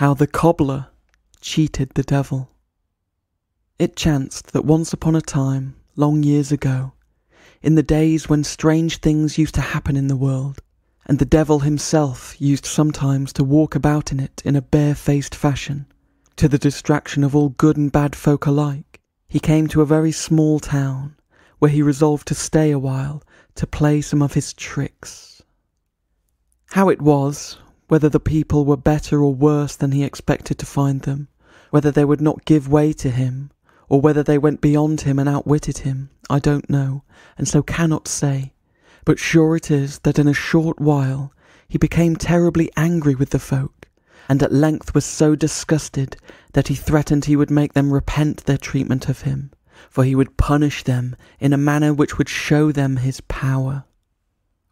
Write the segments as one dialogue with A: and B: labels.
A: How the Cobbler Cheated the Devil. It chanced that once upon a time, long years ago, in the days when strange things used to happen in the world, and the devil himself used sometimes to walk about in it in a barefaced fashion, to the distraction of all good and bad folk alike, he came to a very small town, where he resolved to stay a while to play some of his tricks. How it was, whether the people were better or worse than he expected to find them, whether they would not give way to him, or whether they went beyond him and outwitted him, I don't know, and so cannot say. But sure it is that in a short while he became terribly angry with the folk, and at length was so disgusted that he threatened he would make them repent their treatment of him, for he would punish them in a manner which would show them his power.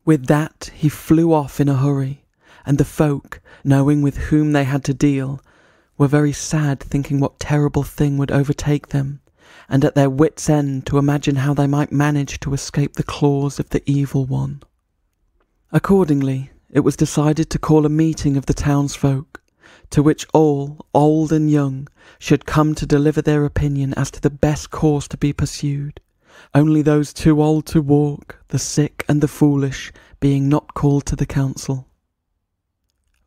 A: With that he flew off in a hurry, and the folk, knowing with whom they had to deal, were very sad, thinking what terrible thing would overtake them, and at their wits' end to imagine how they might manage to escape the claws of the evil one. Accordingly, it was decided to call a meeting of the townsfolk, to which all, old and young, should come to deliver their opinion as to the best course to be pursued, only those too old to walk, the sick and the foolish, being not called to the council.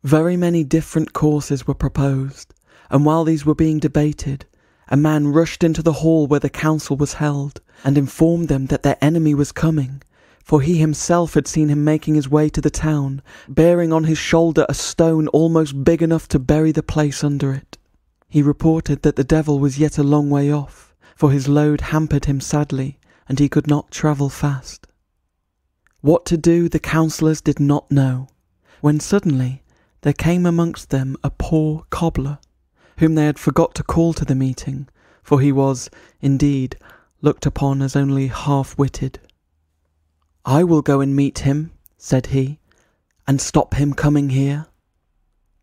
A: Very many different courses were proposed, and while these were being debated, a man rushed into the hall where the council was held and informed them that their enemy was coming, for he himself had seen him making his way to the town, bearing on his shoulder a stone almost big enough to bury the place under it. He reported that the devil was yet a long way off, for his load hampered him sadly, and he could not travel fast. What to do the councillors did not know, when suddenly there came amongst them a poor cobbler, whom they had forgot to call to the meeting, for he was, indeed, looked upon as only half witted. I will go and meet him, said he, and stop him coming here.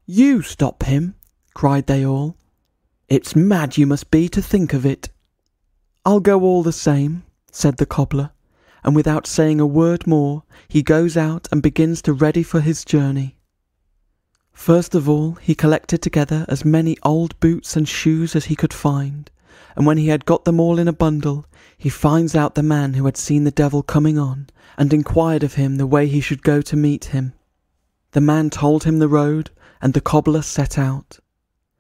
A: You stop him, cried they all. It's mad you must be to think of it. I'll go all the same, said the cobbler, and without saying a word more, he goes out and begins to ready for his journey. First of all, he collected together as many old boots and shoes as he could find, and when he had got them all in a bundle, he finds out the man who had seen the devil coming on, and inquired of him the way he should go to meet him. The man told him the road, and the cobbler set out.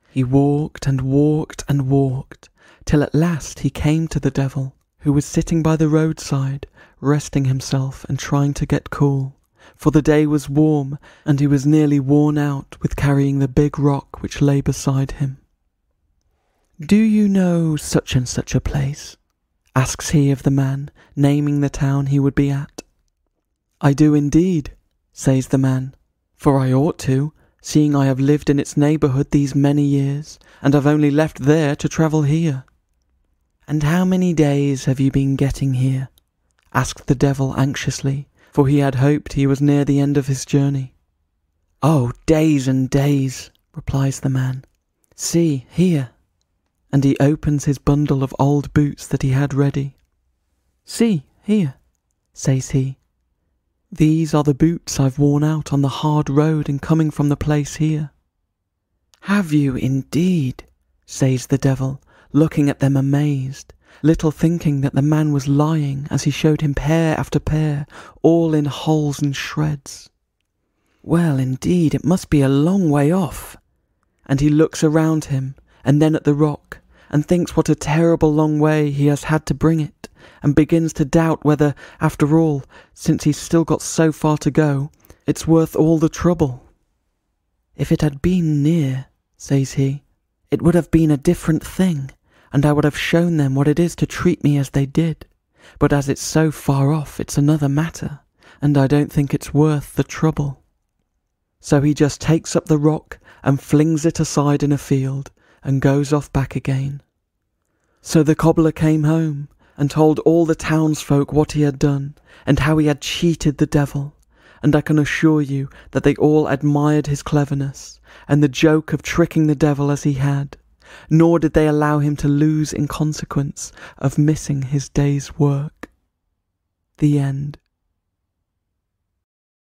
A: He walked and walked and walked, till at last he came to the devil, who was sitting by the roadside, resting himself and trying to get cool for the day was warm, and he was nearly worn out with carrying the big rock which lay beside him. Do you know such and such a place? asks he of the man, naming the town he would be at. I do indeed, says the man, for I ought to, seeing I have lived in its neighbourhood these many years, and have only left there to travel here. And how many days have you been getting here? asked the devil anxiously, for he had hoped he was near the end of his journey. Oh, days and days, replies the man. See, here. And he opens his bundle of old boots that he had ready. See, here, says he. These are the boots I've worn out on the hard road in coming from the place here. Have you indeed? says the devil, looking at them amazed little thinking that the man was lying as he showed him pair after pair, all in holes and shreds. Well, indeed, it must be a long way off. And he looks around him, and then at the rock, and thinks what a terrible long way he has had to bring it, and begins to doubt whether, after all, since he's still got so far to go, it's worth all the trouble. If it had been near, says he, it would have been a different thing and I would have shown them what it is to treat me as they did. But as it's so far off, it's another matter, and I don't think it's worth the trouble. So he just takes up the rock and flings it aside in a field, and goes off back again. So the cobbler came home, and told all the townsfolk what he had done, and how he had cheated the devil, and I can assure you that they all admired his cleverness, and the joke of tricking the devil as he had, nor did they allow him to lose in consequence of missing his day's work. The end.